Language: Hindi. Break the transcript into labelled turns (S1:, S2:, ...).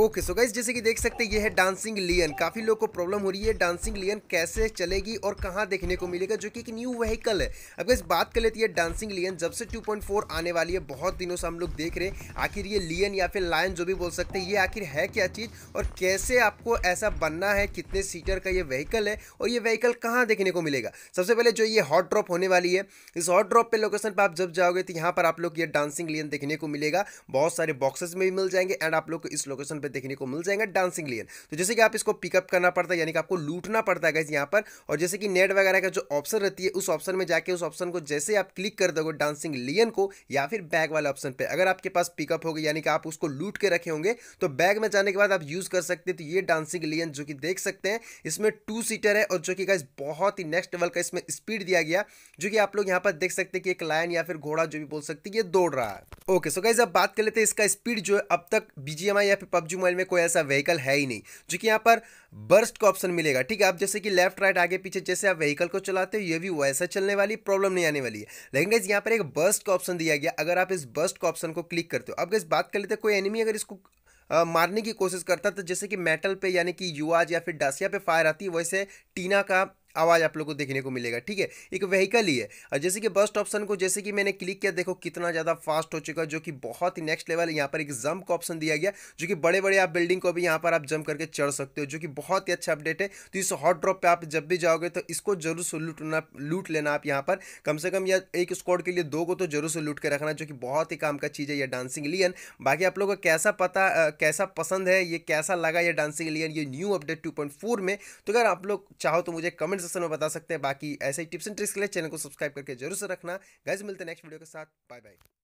S1: ओके सो गाइज जैसे कि देख सकते हैं ये है डांसिंग लियन काफ़ी लोग को प्रॉब्लम हो रही है डांसिंग लियन कैसे चलेगी और कहाँ देखने को मिलेगा जो कि एक न्यू व्हीकल है अब गाइज बात कर लेती है डांसिंग लियन जब से 2.4 आने वाली है बहुत दिनों से हम लोग देख रहे हैं आखिर ये लियन या फिर लायन जो भी बोल सकते हैं ये आखिर है क्या चीज़ और कैसे आपको ऐसा बनना है कितने सीटर का ये व्हीकल है और ये व्हीकल कहाँ देखने को मिलेगा सबसे पहले जो ये हॉट ड्रॉप होने वाली है इस हॉट ड्रॉप पर लोकेशन पर आप जब जाओगे तो यहाँ पर आप लोग ये डांसिंग लियन देखने को मिलेगा बहुत सारे बॉक्सेस में भी मिल जाएंगे एंड आप लोग को इस लोकेशन पे देखने को मिल जाएगा डांसिंग लियन तो जैसे कि आप इसको पिकअप करना पड़ता है यानी कि आपको लूटना पड़ता है यहाँ पर और जैसे कि नेट वगैरह का जो ऑप्शन रहती है उस ऑप्शन में जाके उस ऑप्शन को जैसे आप क्लिक कर दोगे डांसिंग लियन को या फिर बैग वाले ऑप्शन पर अगर आपके पास पिकअप होगी यानी कि आप उसको लूट के रखे होंगे तो बैग में जाने के बाद आप यूज़ कर सकते हैं तो ये डांसिंग लियन जो कि देख सकते हैं इसमें टू सीटर है और जो कि गाइस बहुत ही नेक्स्ट लेवल का इसमें स्पीड दिया गया जो कि आप लोग यहां पर देख सकते हैं कि एक लायन या फिर घोड़ा जो भी बोल सकते हैं ये दौड़ रहा है ओके सो गाइज अब बात कर लेते हैं इसका स्पीड जो है अब तक बीजीएमआई या फिर PUBG पबजी मोबाइल में कोई ऐसा व्हीकल है ही नहीं जो कि यहाँ पर बर्स्ट का ऑप्शन मिलेगा ठीक है आप जैसे कि लेफ्ट राइट आगे पीछे जैसे आप व्हीकल को चलाते हो ये भी वैसा चलने वाली प्रॉब्लम नहीं आने वाली है लेकिन गैस यहाँ पर एक बर्स्ट का ऑप्शन दिया गया अगर आप इस बर्स्ट का ऑप्शन को क्लिक करते हो अब गैस बात कर लेते कोई एनिमी अगर इसको आ, मारने की कोशिश करता तो जैसे कि मेटल पे यानी कि युवाज या फिर डासिया पे फायर आती है वैसे टीना का आवाज़ आप लोग को देखने को मिलेगा ठीक है एक व्हीकल ही है और जैसे कि बस्ट ऑप्शन को जैसे कि मैंने क्लिक किया देखो कितना ज़्यादा फास्ट हो चुका जो कि बहुत ही नेक्स्ट लेवल यहाँ पर एक जंप का ऑप्शन दिया गया जो कि बड़े बड़े आप बिल्डिंग को भी यहाँ पर आप जंप करके चढ़ सकते हो जो कि बहुत ही अच्छा अपडेट है तो इस हॉट ड्रॉप पर आप जब भी जाओगे तो इसको जरूर से लूटना लूट लेना आप यहाँ पर कम से कम या एक स्कॉड के लिए दो को तो जरूर से लूट के रखना जो कि बहुत ही काम का चीज़ है यह डांसिंग लियन बाकी आप लोग को कैसा पता कैसा पसंद है ये कैसा लगा यह डांसिंग लियन ये न्यू अपडेट टू में तो अगर आप लोग चाहो तो मुझे कमेंट कमेंट सेक्शन में बता सकते हैं बाकी ऐसे ही टिप्स एंड ट्रिक्स के लिए चैनल को सब्सक्राइब करके जरूर से रखना गैस मिलते हैं नेक्स्ट वीडियो के साथ बाय बाय